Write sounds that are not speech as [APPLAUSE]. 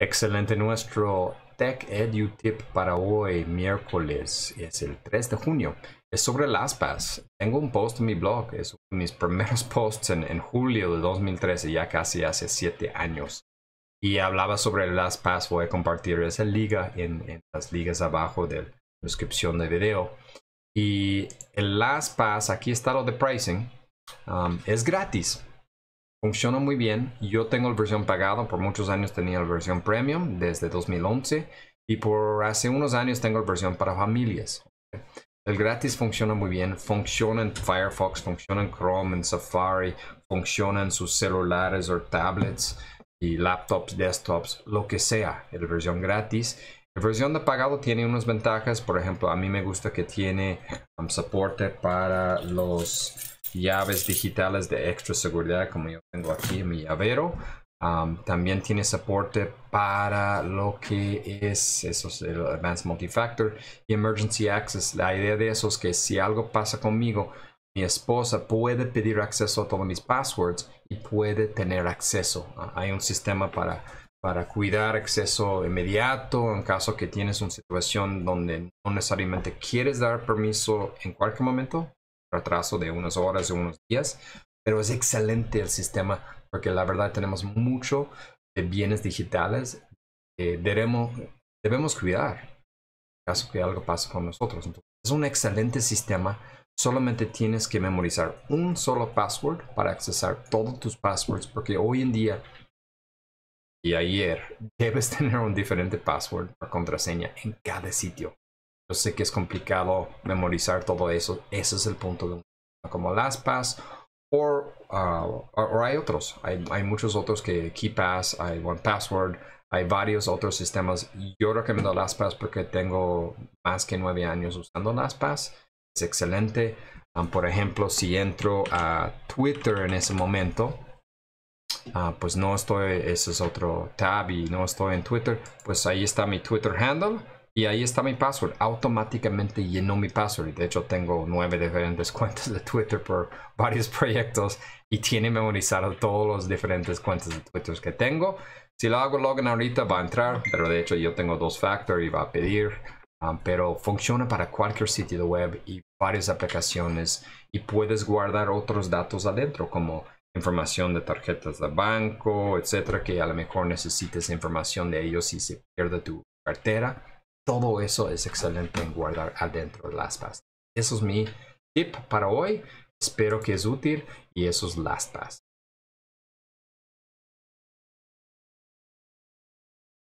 Excelente, nuestro Tech Edu Tip para hoy, miércoles, es el 3 de junio. Es sobre LastPass. Tengo un post en mi blog, es uno de mis primeros [LAUGHS] posts en, julio de 2013, ya casi hace 7 años. Y hablaba sobre LastPass. voy a compartir esa liga en, las ligas abajo de la descripción de video. Y el LastPass, aquí está lo de pricing, um, es gratis. Funciona muy bien. Yo tengo la versión pagada, por muchos años tenía la versión premium desde 2011 y por hace unos años tengo la versión para familias. El gratis funciona muy bien, funciona en Firefox, funciona en Chrome, en Safari, funciona en sus celulares o tablets y laptops, desktops, lo que sea, El versión gratis. La versión de pagado tiene unas ventajas, por ejemplo, a mí me gusta que tiene um, soporte para los llaves digitales de extra seguridad, como yo tengo aquí en mi llavero. Um, también tiene soporte para lo que es, eso el Advanced Multifactor y Emergency Access. La idea de eso es que si algo pasa conmigo, mi esposa puede pedir acceso a todos mis passwords y puede tener acceso. hay un sistema para para cuidar acceso inmediato en caso que tienes una situación donde no necesariamente quieres dar permiso en cualquier momento, retraso de unas horas o unos días, pero es excelente el sistema porque la verdad tenemos mucho de bienes digitales que debemos, cuidar en caso que algo pase con nosotros. es un excelente sistema, solamente tienes que memorizar un solo password para accesar todos tus passwords porque hoy en día ayer, debes [LAUGHS] tener un diferente password o contraseña en cada sitio. Yo sé que es complicado memorizar todo eso. Ese es el punto de un como LastPass o uh, hay otros. Hay, muchos otros que KeyPass, hay OnePassword, hay varios otros sistemas. Yo recomiendo LastPass porque tengo más que nueve años usando LastPass. Es excelente. Um, por ejemplo, si entro a Twitter en ese momento, Ah, pues no estoy, ese es otro tab y no estoy en Twitter, pues ahí está mi Twitter handle y ahí está mi password. Automáticamente llenó mi password. De hecho, tengo nueve diferentes [LAUGHS] cuentas de Twitter por varios proyectos y tiene memorizado todos los diferentes cuentas de Twitter que tengo. Si lo hago login ahorita va a entrar, pero de hecho yo tengo dos factor y va a pedir. Ah, pero funciona para cualquier sitio web y varias aplicaciones y puedes guardar otros datos adentro como información de tarjetas de banco, etcétera, que a lo mejor necesites información de ellos si se pierde tu cartera. Todo eso es excelente en guardar adentro de las Eso es mi tip para hoy. Espero que es útil y eso es LastPass.